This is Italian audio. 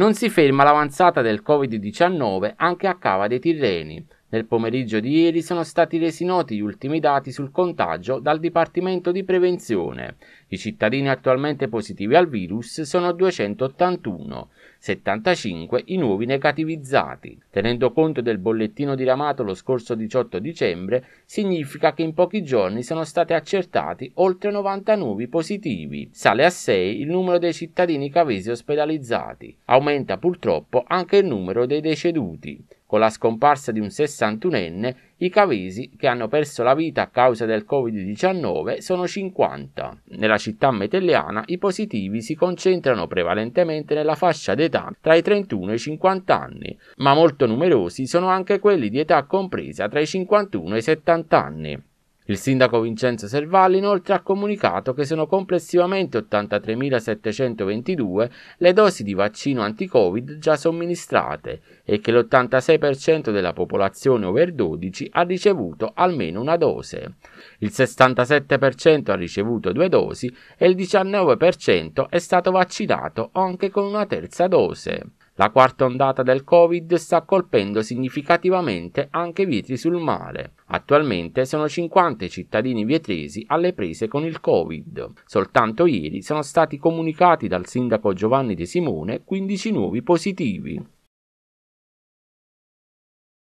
Non si ferma l'avanzata del Covid-19 anche a Cava dei Tirreni, nel pomeriggio di ieri sono stati resi noti gli ultimi dati sul contagio dal Dipartimento di Prevenzione. I cittadini attualmente positivi al virus sono 281, 75 i nuovi negativizzati. Tenendo conto del bollettino diramato lo scorso 18 dicembre, significa che in pochi giorni sono stati accertati oltre 90 nuovi positivi. Sale a 6 il numero dei cittadini cavesi ospedalizzati. Aumenta purtroppo anche il numero dei deceduti con la scomparsa di un 61enne, i cavesi che hanno perso la vita a causa del Covid-19 sono 50. Nella città metelliana i positivi si concentrano prevalentemente nella fascia d'età tra i 31 e i 50 anni, ma molto numerosi sono anche quelli di età compresa tra i 51 e i 70 anni. Il sindaco Vincenzo Servalli inoltre ha comunicato che sono complessivamente 83.722 le dosi di vaccino anti-Covid già somministrate e che l'86% della popolazione over 12 ha ricevuto almeno una dose. Il 67% ha ricevuto due dosi e il 19% è stato vaccinato anche con una terza dose. La quarta ondata del Covid sta colpendo significativamente anche Vietri sul mare. Attualmente sono 50 i cittadini vietresi alle prese con il Covid. Soltanto ieri sono stati comunicati dal sindaco Giovanni De Simone 15 nuovi positivi.